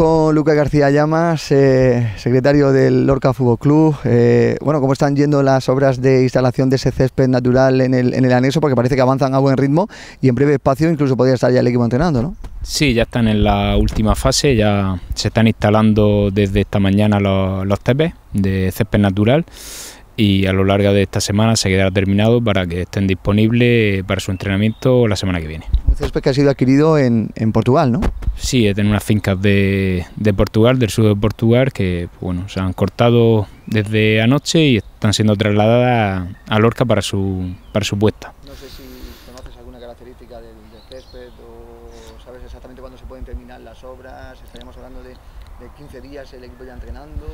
con Luca García Llamas, secretario del Lorca Fútbol Club. Eh, bueno, ¿cómo están yendo las obras de instalación de ese césped natural en el, anexo? Porque parece que avanzan a buen ritmo y en breve espacio incluso podría estar ya el equipo entrenando, ¿no? Sí, ya están en la última fase, ya se están instalando desde esta mañana los, los tepes de césped natural y a lo largo de esta semana se quedará terminado para que estén disponibles para su entrenamiento la semana que viene césped que ha sido adquirido en, Portugal, ¿no? Sí, es tenido unas fincas de, de, Portugal, del sur de Portugal, que bueno, se han cortado desde anoche y están siendo trasladadas a Lorca para su, para su puesta. No sé si conoces alguna característica del, césped o sabes exactamente cuándo se pueden terminar las obras, estaríamos hablando de, de 15 días el equipo ya entrenando.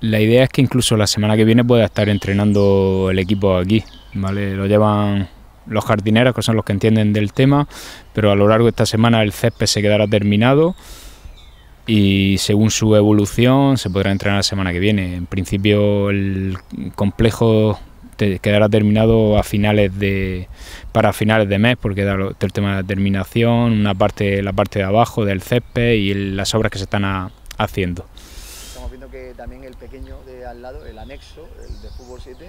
La idea es que incluso la semana que viene pueda estar entrenando el equipo aquí, ¿vale? Lo llevan los jardineros, que son los que entienden del tema, pero a lo largo de esta semana el césped se quedará terminado y según su evolución se podrá entrenar la semana que viene. En principio el complejo quedará terminado a finales de para finales de mes porque el tema de la terminación, una parte la parte de abajo del césped y las obras que se están haciendo. Estamos viendo que también el pequeño de al lado, el anexo, el de fútbol 7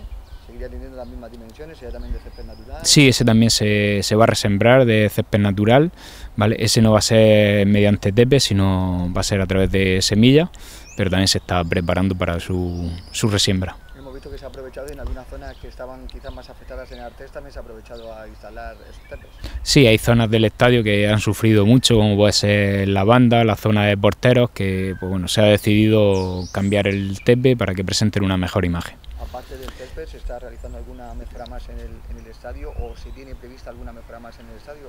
seguiría teniendo las mismas dimensiones, sería también de césped natural. Sí, ese también se, se va a resembrar de césped natural, ¿vale? Ese no va a ser mediante tepe, sino va a ser a través de semilla, pero también se está preparando para su, su resiembra visto que se ha aprovechado en algunas zonas que estaban quizás más afectadas en Artes también se ha aprovechado a instalar tepes. Sí, hay zonas del estadio que han sufrido mucho, como puede ser la banda, la zona de porteros, que pues bueno, se ha decidido cambiar el tepe para que presenten una mejor imagen. ¿se está realizando alguna mejora más en el, estadio o se tiene prevista alguna mejora más en el estadio?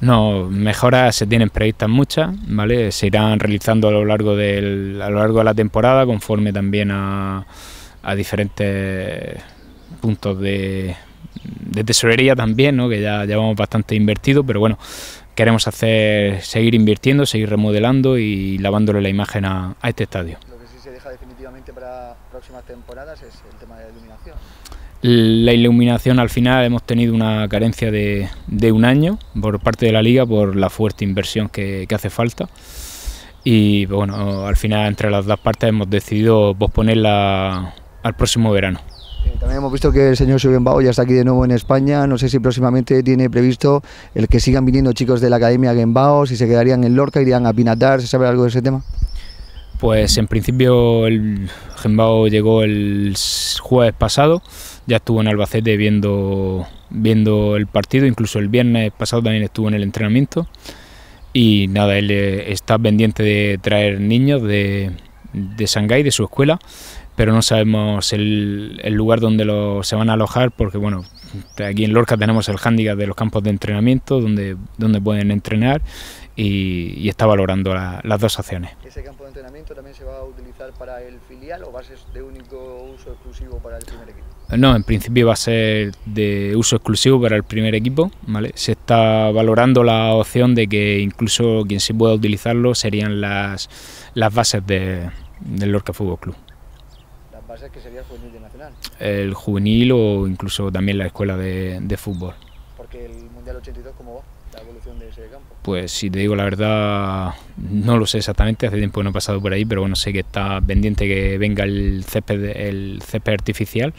No, mejoras se tienen previstas muchas, ¿vale? Se irán realizando a lo largo, del, a lo largo de la temporada conforme también a, diferentes puntos de, tesorería también, ¿no? que ya llevamos bastante invertido, pero bueno, queremos hacer seguir invirtiendo, seguir remodelando y lavándole la imagen a este estadio definitivamente para próximas temporadas es el tema de la iluminación. La iluminación al final hemos tenido una carencia de, de un año por parte de la liga por la fuerte inversión que, hace falta y bueno, al final entre las dos partes hemos decidido posponerla al próximo verano. Eh, también hemos visto que el señor Subenbao ya está aquí de nuevo en España. No sé si próximamente tiene previsto el que sigan viniendo chicos de la Academia Gembao, si se quedarían en Lorca, irían a Pinatar, ¿se sabe algo de ese tema? Pues en principio el Gembao llegó el jueves pasado, ya estuvo en Albacete viendo, viendo el partido, incluso el viernes pasado también estuvo en el entrenamiento. Y nada, él eh, está pendiente de traer niños de, de Shanghái, de su escuela, pero no sabemos el, lugar donde lo, se van a alojar porque, bueno, aquí en Lorca tenemos el hándicap de los campos de entrenamiento donde, donde pueden entrenar y, está valorando las dos opciones. ¿Ese campo de entrenamiento también se va a utilizar para el filial o va a ser de único uso exclusivo para el primer equipo? Eh, no, en principio va a ser de uso exclusivo para el primer equipo. ¿vale? Se está valorando la opción de que incluso quien se pueda utilizarlo serían las, las bases de, del Lorca Fútbol Club que sería el juvenil El juvenil o incluso también la escuela de, fútbol. el Mundial 82, ¿cómo va? Pues si te digo la verdad, no lo sé exactamente, hace tiempo que no he pasado por ahí, pero bueno, sé que está pendiente que venga el césped, el césped artificial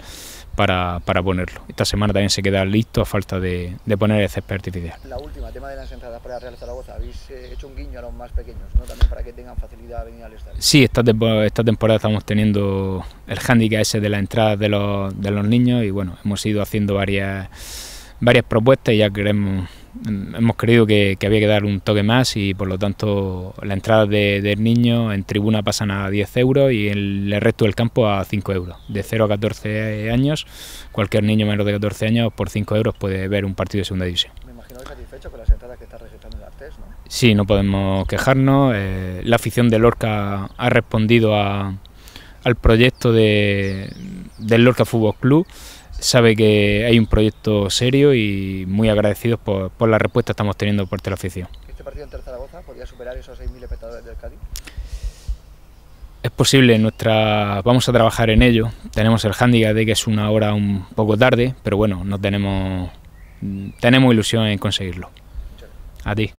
para, para, ponerlo. Esta semana también se queda listo a falta de, de poner el césped artificial. La última, tema de las entradas para Real Zaragoza. Habéis eh, hecho un guiño a los más pequeños, ¿no? También para que tengan facilidad de venir al estadio. Sí, esta, esta temporada estamos teniendo el hándicap ese de las entradas de los, de los niños y bueno, hemos ido haciendo varias, varias propuestas y ya queremos hemos creído que, había que dar un toque más y por lo tanto la entrada del niño en tribuna pasan a 10 euros y el, el, resto del campo a 5 euros. De 0 a 14 años, cualquier niño menor de 14 años por 5 euros puede ver un partido de segunda división. Me imagino satisfecho con las entradas que está registrando el Artes, ¿no? Sí, no podemos quejarnos. Eh, la afición de Lorca ha respondido al proyecto del Lorca Fútbol Club sabe que hay un proyecto serio y muy agradecidos por, la respuesta que estamos teniendo por teleoficio. Este, ¿Este partido en Zaragoza podría superar esos 6.000 espectadores del Cádiz? Es posible, nuestra... vamos a trabajar en ello. Tenemos el hándicap de que es una hora un poco tarde, pero bueno, no tenemos, mm, tenemos ilusión en conseguirlo. A ti.